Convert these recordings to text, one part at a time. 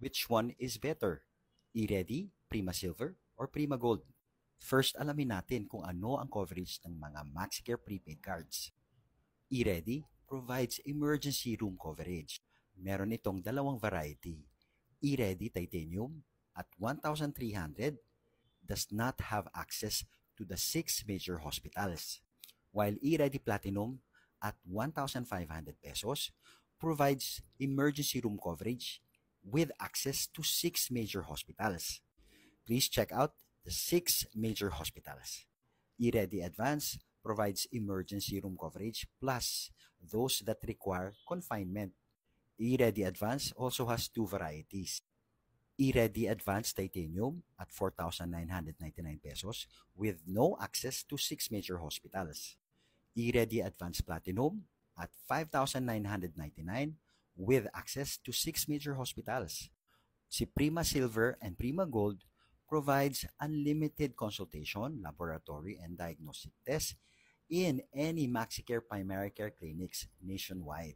Which one is better? E-Ready, Prima Silver, or Prima Gold? First, alamin natin kung ano ang coverage ng mga MaxiCare prepaid cards. E-Ready provides emergency room coverage. Meron itong dalawang variety. E-Ready Titanium at 1,300 does not have access to the six major hospitals, while E-Ready Platinum at 1,500 pesos provides emergency room coverage with access to six major hospitals. Please check out the six major hospitals. eReady Advance provides emergency room coverage plus those that require confinement. eReady Advance also has two varieties. eReady Advanced Titanium at 4,999 pesos with no access to six major hospitals. eReady Advanced Platinum at 5,999 with access to six major hospitals. Si Prima Silver and Prima Gold provides unlimited consultation, laboratory, and diagnostic tests in any MaxiCare primary care clinics nationwide.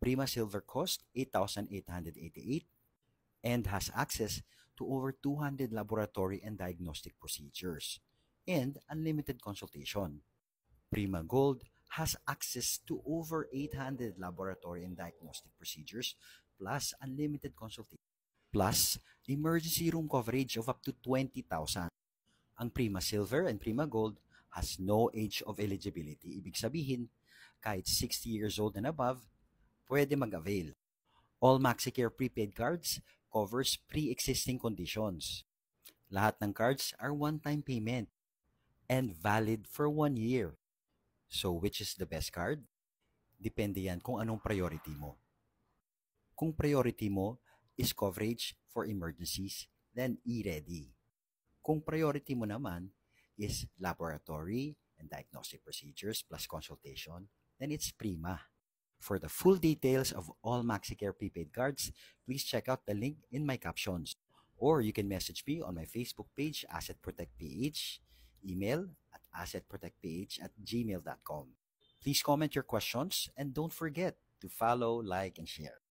Prima Silver costs 8,888 and has access to over 200 laboratory and diagnostic procedures and unlimited consultation. Prima Gold has access to over 800 laboratory and diagnostic procedures, plus unlimited consultation, plus emergency room coverage of up to 20,000. Ang Prima Silver and Prima Gold has no age of eligibility. Ibig sabihin, kahit 60 years old and above, pwede mag-avail. All MaxiCare prepaid cards covers pre-existing conditions. Lahat ng cards are one-time payment and valid for one year. So which is the best card? Depende yan kung anong priority mo. Kung priority mo is coverage for emergencies, then e-ready. Kung priority mo naman is laboratory and diagnostic procedures plus consultation, then it's Prima. For the full details of all MaxiCare prepaid cards, please check out the link in my captions. Or you can message me on my Facebook page, Asset Protect PH, email assetprotectph at gmail.com. Please comment your questions and don't forget to follow, like, and share.